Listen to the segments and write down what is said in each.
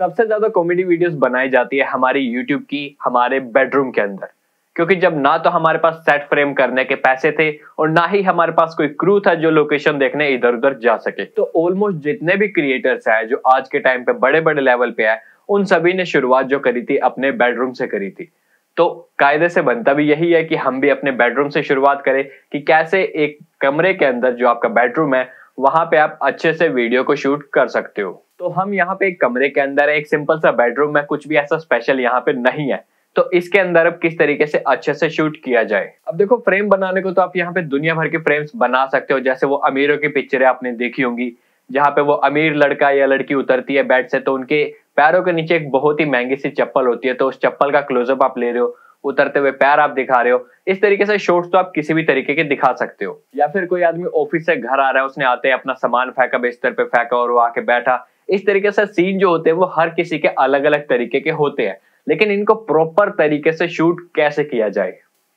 सबसे ज्यादा comedy videos बनाई जाती है हमारी यूट्यूब की हमारे बेडरूम के अंदर क्योंकि जब ना तो हमारे पास सेट फ्रेम करने के पैसे थे और ना ही हमारे पास कोई क्रू था जो लोकेशन देखने इधर उधर जा सके तो ऑलमोस्ट जितने भी क्रिएटर्स हैं जो आज के टाइम पे बड़े बड़े लेवल पे है उन सभी ने शुरुआत जो करी थी अपने बेडरूम से करी थी तो कायदे से बनता भी यही है कि हम भी अपने बेडरूम से शुरुआत करें कि कैसे एक कमरे के अंदर जो आपका बेडरूम है वहां पे आप अच्छे से वीडियो को शूट कर सकते हो तो हम यहाँ पे एक कमरे के अंदर है एक सिंपल सा बेडरूम है कुछ भी ऐसा स्पेशल यहाँ पे नहीं है तो इसके अंदर अब किस तरीके से अच्छे से शूट किया जाए अब देखो फ्रेम बनाने को तो आप यहाँ पे दुनिया भर के फ्रेम्स बना सकते हो जैसे वो अमीरों की पिक्चरें आपने देखी होंगी जहाँ पे वो अमीर लड़का या लड़की उतरती है बेड से तो उनके पैरों के नीचे एक बहुत ही महंगी सी चप्पल होती है तो उस चप्पल का क्लोजअप आप ले रहे हो उतरते हुए पैर आप दिखा रहे हो इस तरीके से शॉर्ट्स तो आप किसी भी तरीके के दिखा सकते हो या फिर कोई आदमी ऑफिस से घर आ रहा है उसने आते अपना सामान फेंका बिस्तर पे फेंका और वो आके बैठा इस तरीके से सीन जो होते हैं वो हर किसी के अलग अलग तरीके के होते हैं लेकिन इनको प्रॉपर तरीके से शूट कैसे किया जाए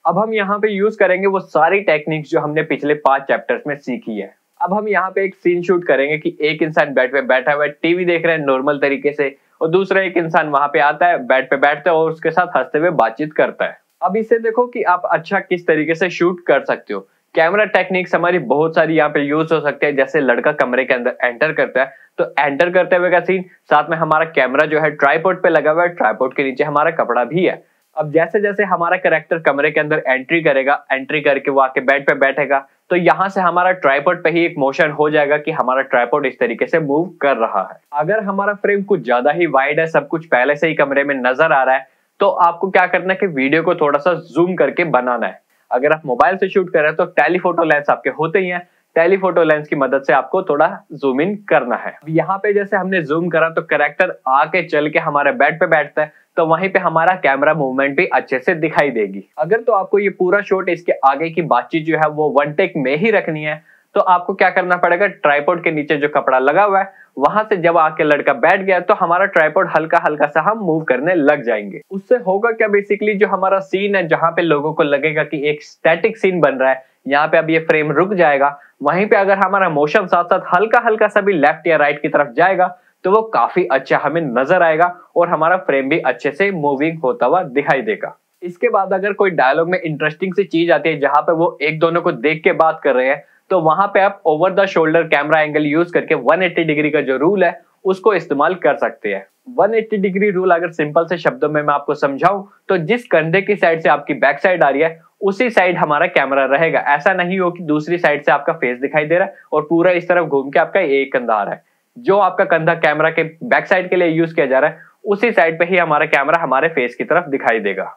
अब हम यहाँ पे यूज करेंगे वो सारी टेक्निक्स जो हमने पिछले पांच चैप्टर्स में सीखी है अब हम यहाँ पे एक सीन शूट करेंगे कि एक इंसान बेड पे बैठा हुआ है टीवी देख रहे हैं नॉर्मल तरीके से और दूसरा एक इंसान वहां पे आता है बेड पे बैठता है और उसके साथ हंसते हुए बातचीत करता है अब इसे देखो कि आप अच्छा किस तरीके से शूट कर सकते हो कैमरा टेक्निक्स हमारी बहुत सारी यहाँ पे यूज हो सकती है जैसे लड़का कमरे के अंदर एंटर करता है तो एंटर करते हुए का सीन साथ में हमारा कैमरा जो है ट्राईपोर्ट पे लगा हुआ है ट्राईपोर्ट के नीचे हमारा कपड़ा भी है अब जैसे जैसे हमारा करेक्टर कमरे के अंदर एंट्री करेगा एंट्री करके वो आके बेड पे बैठेगा तो यहाँ से हमारा ट्राईपोर्ट पे ही एक मोशन हो जाएगा कि हमारा ट्राईपोर्ट इस तरीके से मूव कर रहा है अगर हमारा फ्रेम कुछ ज्यादा ही वाइड है सब कुछ पहले से ही कमरे में नजर आ रहा है तो आपको क्या करना है कि वीडियो को थोड़ा सा जूम करके बनाना है अगर आप मोबाइल से शूट कर रहे हैं तो टेलीफोटो लेंस आपके होते ही है टेलीफोटो लेंस की मदद से आपको थोड़ा जूम इन करना है यहाँ पे जैसे हमने जूम करा तो करेक्टर आके चल के हमारे बेड पे बैठता है तो वहीं पे हमारा कैमरा मूवमेंट भी अच्छे से दिखाई देगी अगर तो आपको ये पूरा शॉट इसके आगे की बातचीत जो है वो वन टेक में ही रखनी है तो आपको क्या करना पड़ेगा ट्राईपोर्ड के नीचे जो कपड़ा लगा हुआ है वहां से जब आके लड़का बैठ गया तो हमारा ट्राईपोर्ड हल्का हल्का सा हम मूव करने लग जाएंगे उससे होगा क्या बेसिकली जो हमारा सीन है जहां पे लोगों को लगेगा कि एक स्टैटिक सीन बन रहा है यहाँ पे अब ये फ्रेम रुक जाएगा वहीं पे अगर हमारा मोशन साथ साथ हल्का हल्का सा भी लेफ्ट या राइट की तरफ जाएगा तो वो काफी अच्छा हमें नजर आएगा और हमारा फ्रेम भी अच्छे से मूविंग होता हुआ दिखाई देगा इसके बाद अगर कोई डायलॉग में इंटरेस्टिंग सी चीज आती है जहां पे वो एक दोनों को देख के बात कर रहे हैं तो वहां पे आप over the shoulder camera angle use करके 180 डिग्री का जो रूल है उसको इस्तेमाल कर सकते हैं 180 डिग्री रूल अगर सिंपल से शब्दों में मैं आपको समझाऊं तो जिस कंधे की साइड से आपकी बैक साइड आ रही है उसी साइड हमारा कैमरा रहेगा ऐसा नहीं हो कि दूसरी साइड से आपका फेस दिखाई दे रहा है और पूरा इस तरफ घूम के आपका एक कंधा आ रहा है जो आपका कंधा कैमरा के बैक साइड के लिए यूज किया जा रहा है उसी साइड पे ही हमारा कैमरा हमारे फेस की तरफ दिखाई देगा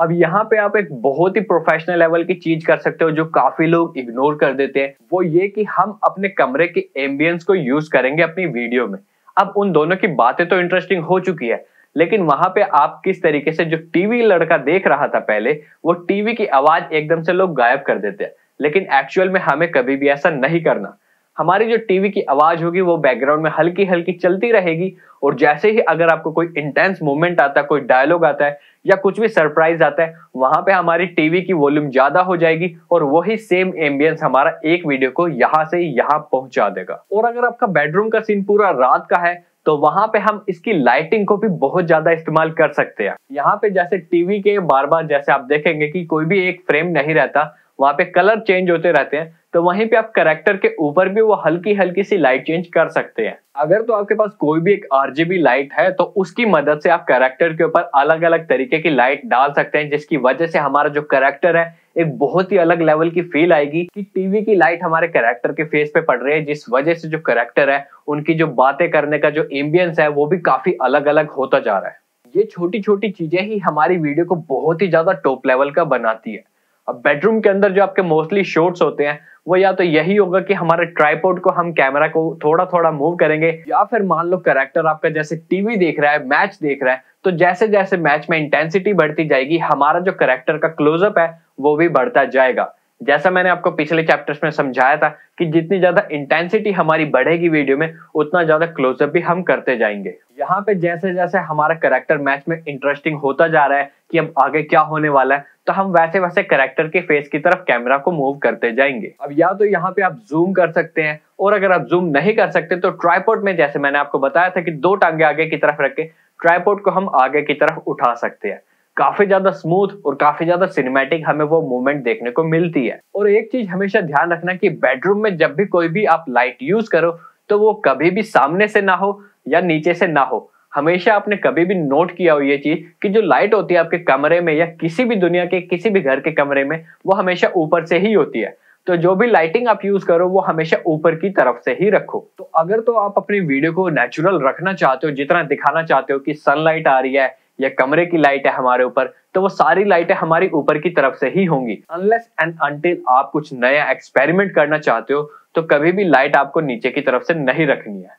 अब यहाँ पे आप एक बहुत ही प्रोफेशनल लेवल की चीज कर सकते हो जो काफी लोग इग्नोर कर देते हैं वो ये कि हम अपने कमरे के एम्बियंस को यूज करेंगे अपनी वीडियो में अब उन दोनों की बातें तो इंटरेस्टिंग हो चुकी है लेकिन वहां पे आप किस तरीके से जो टीवी लड़का देख रहा था पहले वो टीवी की आवाज एकदम से लोग गायब कर देते हैं लेकिन एक्चुअल में हमें कभी भी ऐसा नहीं करना हमारी जो टीवी की आवाज होगी वो बैकग्राउंड में हल्की हल्की चलती रहेगी और जैसे ही अगर आपको कोई इंटेंस मोमेंट आता है कोई डायलॉग आता है या कुछ भी सरप्राइज आता है वहां पे हमारी टीवी की वॉल्यूम ज्यादा हो जाएगी और वही सेम एम्बियंस हमारा एक वीडियो को यहाँ से यहाँ पहुंचा देगा और अगर आपका बेडरूम का सीन पूरा रात का है तो वहां पे हम इसकी लाइटिंग को भी बहुत ज्यादा इस्तेमाल कर सकते हैं यहाँ पे जैसे टीवी के बार बार जैसे आप देखेंगे कि कोई भी एक फ्रेम नहीं रहता वहां पे कलर चेंज होते रहते हैं तो वहीं पे आप करेक्टर के ऊपर भी वो हल्की हल्की सी लाइट चेंज कर सकते हैं अगर तो आपके पास कोई भी एक आरजीबी लाइट है तो उसकी मदद से आप करेक्टर के ऊपर अलग अलग तरीके की लाइट डाल सकते हैं जिसकी वजह से हमारा जो करेक्टर है एक बहुत ही अलग लेवल की फील आएगी कि टीवी की लाइट हमारे करेक्टर के फेस पे पड़ रही है जिस वजह से जो करेक्टर है उनकी जो बातें करने का जो एम्बियंस है वो भी काफी अलग अलग होता जा रहा है ये छोटी छोटी चीजें ही हमारी वीडियो को बहुत ही ज्यादा टॉप लेवल का बनाती है अब बेडरूम के अंदर जो आपके मोस्टली शॉट्स होते हैं वो या तो यही होगा कि हमारे ट्राईपोर्ट को हम कैमरा को थोड़ा थोड़ा मूव करेंगे या फिर मान लो करेक्टर आपका जैसे टीवी देख रहा है मैच देख रहा है तो जैसे जैसे मैच में इंटेंसिटी बढ़ती जाएगी हमारा जो करेक्टर का क्लोजअप है वो भी बढ़ता जाएगा जैसा मैंने आपको पिछले चैप्टर्स में समझाया था कि जितनी ज्यादा इंटेंसिटी हमारी बढ़ेगी वीडियो में उतना ज्यादा क्लोजअप भी हम करते जाएंगे यहाँ पे जैसे जैसे हमारा करेक्टर मैच में इंटरेस्टिंग होता जा रहा है कि अब आगे क्या होने वाला है तो हम वैसे वैसे करेक्टर के फेस की तरफ कैमरा को मूव करते जाएंगे अब या तो यहाँ पे आप जूम कर सकते हैं और अगर आप जूम नहीं कर सकते तो ट्राईपोर्ट में जैसे मैंने आपको बताया था कि दो टांगे आगे की तरफ रखे ट्राईपोर्ट को हम आगे की तरफ उठा सकते हैं काफी ज्यादा स्मूथ और काफी ज्यादा सिनेमैटिक हमें वो मूवमेंट देखने को मिलती है और एक चीज हमेशा ध्यान रखना कि बेडरूम में जब भी कोई भी आप लाइट यूज करो तो वो कभी भी सामने से ना हो या नीचे से ना हो हमेशा आपने कभी भी नोट किया हो ये चीज कि जो लाइट होती है आपके कमरे में या किसी भी दुनिया के किसी भी घर के कमरे में वो हमेशा ऊपर से ही होती है तो जो भी लाइटिंग आप यूज करो वो हमेशा ऊपर की तरफ से ही रखो तो अगर तो आप अपनी वीडियो को नेचुरल रखना चाहते हो जितना दिखाना चाहते हो कि सनलाइट आ रही है या कमरे की लाइट है हमारे ऊपर तो वो सारी लाइटें हमारी ऊपर की तरफ से ही होंगी अनलेस एंड अनटिल आप कुछ नया एक्सपेरिमेंट करना चाहते हो तो कभी भी लाइट आपको नीचे की तरफ से नहीं रखनी है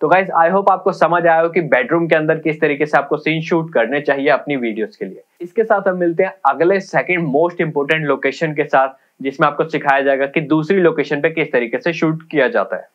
तो गाइज आई होप आपको समझ आया हो कि बेडरूम के अंदर किस तरीके से आपको सीन शूट करने चाहिए अपनी वीडियोस के लिए इसके साथ हम मिलते हैं अगले सेकंड मोस्ट इंपोर्टेंट लोकेशन के साथ जिसमें आपको सिखाया जाएगा कि दूसरी लोकेशन पे किस तरीके से शूट किया जाता है